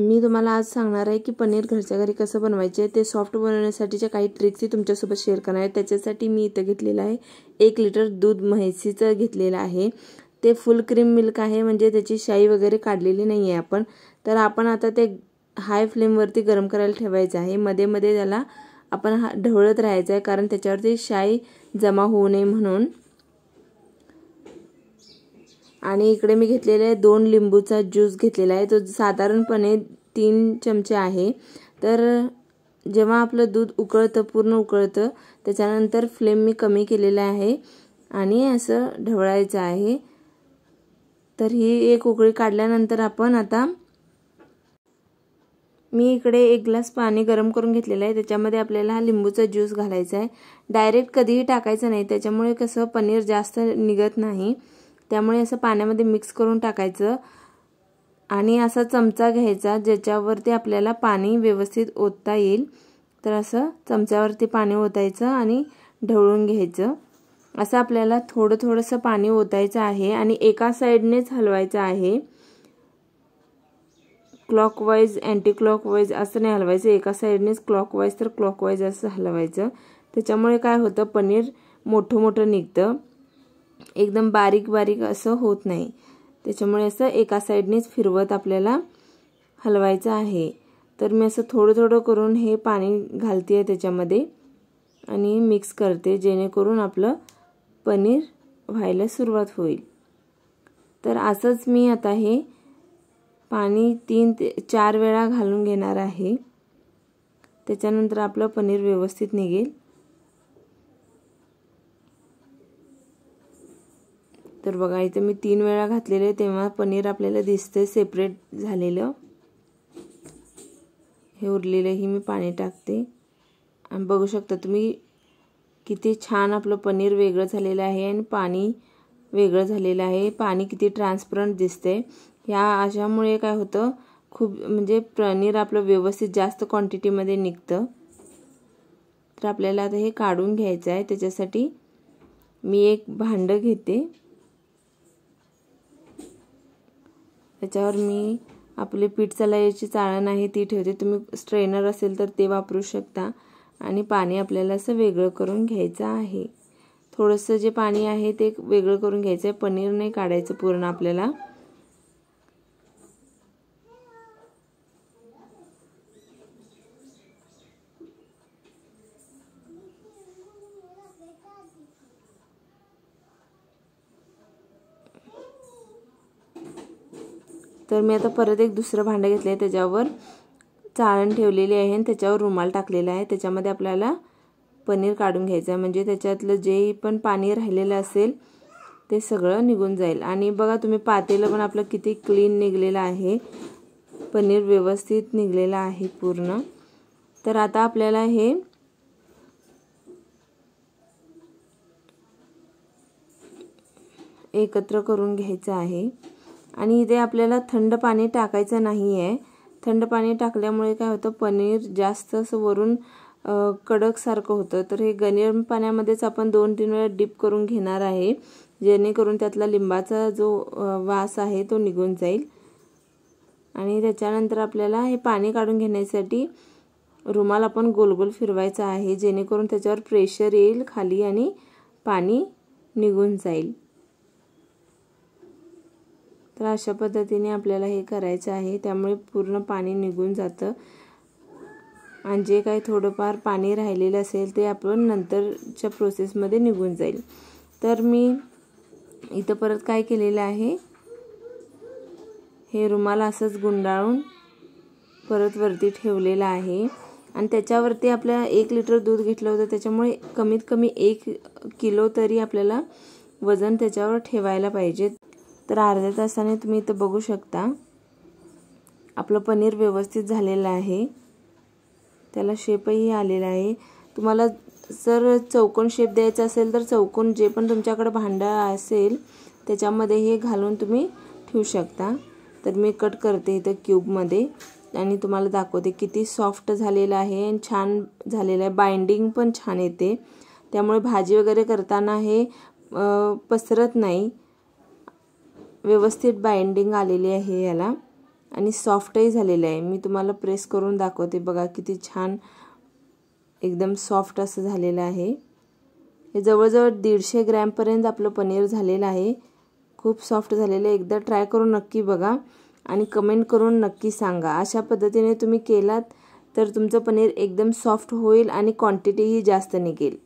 मी तुम्हाला आज सांगणार आहे की पनीर घरच्या घरी कसं बनवायचे ते सॉफ्ट बनवण्यासाठीच्या काही ट्रिक्सही तुमच्यासोबत शेअर करणार आहे त्याच्यासाठी मी इथं घेतलेलं आहे एक लिटर दूध म्हैसीचं घेतलेलं आहे ते फुल क्रीम मिल्क आहे म्हणजे त्याची शाई वगैरे काढलेली नाही आहे आपण तर आपण आता ते हाय फ्लेमवरती गरम करायला ठेवायचं आहे मध्ये मध्ये त्याला आपण हा ढवळत राहायचं आहे कारण त्याच्यावरती शाई जमा होऊ नये म्हणून आणि इकडे मी आहे दोन लिंबूचा ज्यूस घेतलेला आहे तो साधारणपणे तीन चमचे आहे तर जेव्हा आपलं दूध उकळतं पूर्ण उकळतं त्याच्यानंतर फ्लेम मी कमी केलेला आहे आणि असं ढवळायचं आहे तर ही एक उकळी काढल्यानंतर आपण आता मी इकडे एक ग्लास पाणी गरम करून घेतलेलं आहे त्याच्यामध्ये आपल्याला हा लिंबूचा ज्यूस घालायचा आहे डायरेक्ट कधीही टाकायचं नाही त्याच्यामुळे कसं पनीर जास्त निघत नाही त्यामुळे असं पाण्यामध्ये मिक्स करून टाकायचं आणि असा चमचा घ्यायचा ज्याच्यावरती आपल्याला पाणी व्यवस्थित ओतता येईल तर असं चमच्यावरती पाणी ओतायचं आणि ढवळून घ्यायचं असं आपल्याला थोडं थोडंसं पाणी ओतायचं आहे आणि एका साईडनेच हलवायचं आहे क्लॉकवाईज अँटी क्लॉकवाईज असं नाही हलवायचं एका साईडनेच क्लॉकवाईज तर क्लॉकवाईज असं हलवायचं त्याच्यामुळे काय होतं पनीर मोठं मोठं निघतं एकदम बारीक बारीक असं होत नाही त्याच्यामुळे असं एका साईडनेच फिरवत आपल्याला हलवायचं आहे तर मी असं थोडं थोडं करून हे पाणी घालते आहे त्याच्यामध्ये आणि मिक्स करते जेणेकरून आपलं पनीर व्हायला सुरुवात होईल तर असंच मी आता हे पाणी तीन ते चार वेळा घालून घेणार आहे त्याच्यानंतर आपलं पनीर व्यवस्थित निघेल तर बघा इथे मी तीन वेळा घातलेले तेव्हा पनीर आपल्याला दिसतंय सेपरेट झालेलं हे उरलेलंही ही मी पाणी टाकते आणि बघू शकता तुम्ही किती छान आपलं पनीर वेगळं झालेलं आहे आणि पाणी वेगळं झालेलं आहे पाणी किती ट्रान्सपरंट दिसते ह्या अशामुळे काय होतं खूप म्हणजे पनीर आपलं व्यवस्थित जास्त क्वांटिटीमध्ये निघतं तर आपल्याला आता हे काढून घ्यायचं आहे त्याच्यासाठी मी एक भांडं घेते त्याच्यावर मी आपले पीठ चलायची चाळण आहे ती ठेवते तुम्ही स्ट्रेनर असेल तर ते वापरू शकता आणि पाणी आपल्याला असं वेगळं करून घ्यायचं आहे थोडंसं जे पाणी आहे ते वेगळं करून घ्यायचं आहे पनीर नाही काढायचं पूर्ण आपल्याला तर मी आता परत एक दुसरं भांडं घेतलं आहे त्याच्यावर चाळण ठेवलेली आहे आणि त्याच्यावर रुमाल टाकलेला आहे त्याच्यामध्ये आपल्याला पनीर काढून घ्यायचं आहे म्हणजे त्याच्यातलं जे पण पाणी राहिलेलं असेल ते सगळं निघून जाईल आणि बघा तुम्ही पातेलं पण आपलं किती क्लीन निघलेलं आहे पनीर व्यवस्थित निघलेलं आहे पूर्ण तर आता आपल्याला हे एकत्र करून घ्यायचं आहे आणि इथे आपल्याला थंड पाणी टाकायचं नाही आहे थंड पाणी टाकल्यामुळे काय होतं पनीर जास्त असं वरून कडकसारखं होतं तर हे गरम पाण्यामध्येच आपण दोन तीन वेळा डीप करून घेणार आहे जेणेकरून त्यातला लिंबाचा जो वास आहे तो निघून जाईल आणि त्याच्यानंतर आपल्याला हे पाणी काढून घेण्यासाठी रुमाल आपण गोलगोल फिरवायचा आहे जेणेकरून त्याच्यावर प्रेशर येईल खाली आणि पाणी निघून जाईल तर अशा पद्धतीने आपल्याला हे करायचं आहे त्यामुळे पूर्ण पाणी निघून जातं आणि जे काही थोडंफार पाणी राहिलेलं असेल ते आपण नंतरच्या प्रोसेसमध्ये निघून जाईल तर मी इथं परत काय केलेलं आहे हे रुमाल असंच गुंडाळून परत वरती ठेवलेलं आहे आणि त्याच्यावरती आपल्या एक लिटर दूध घेतलं होतं त्याच्यामुळे कमीत कमी एक किलो तरी आपल्याला वजन त्याच्यावर ठेवायला पाहिजे तर अर्ध्या तासाने तुम्ही इथं बघू शकता आपलं पनीर व्यवस्थित झालेलं आहे त्याला शेपही आलेला आहे तुम्हाला जर चौकोन शेप द्यायचा असेल तर चौकोन जे पण तुमच्याकडे भांडं असेल त्याच्यामध्ये हे घालून तुम्ही ठेवू शकता तर मी कट करते इथं क्यूबमध्ये आणि तुम्हाला दाखवते किती सॉफ्ट झालेलं आहे आणि छान झालेलं आहे बाइंडिंग पण छान येते त्यामुळे भाजी वगैरे करताना हे पसरत नाही व्यवस्थित बाइंडिंग आलेली आहे याला आणि सॉफ्टही झालेलं आहे मी तुम्हाला प्रेस करून दाखवते बघा किती छान एकदम सॉफ्ट असं झालेलं आहे हे जवळजवळ दीडशे ग्रॅमपर्यंत आपलं पनीर झालेलं आहे खूप सॉफ्ट झालेलं आहे एकदा ट्राय करून नक्की बघा आणि कमेंट करून नक्की सांगा अशा पद्धतीने तुम्ही केलात तर तुमचं पनीर एकदम सॉफ्ट होईल आणि क्वांटिटीही जास्त निघेल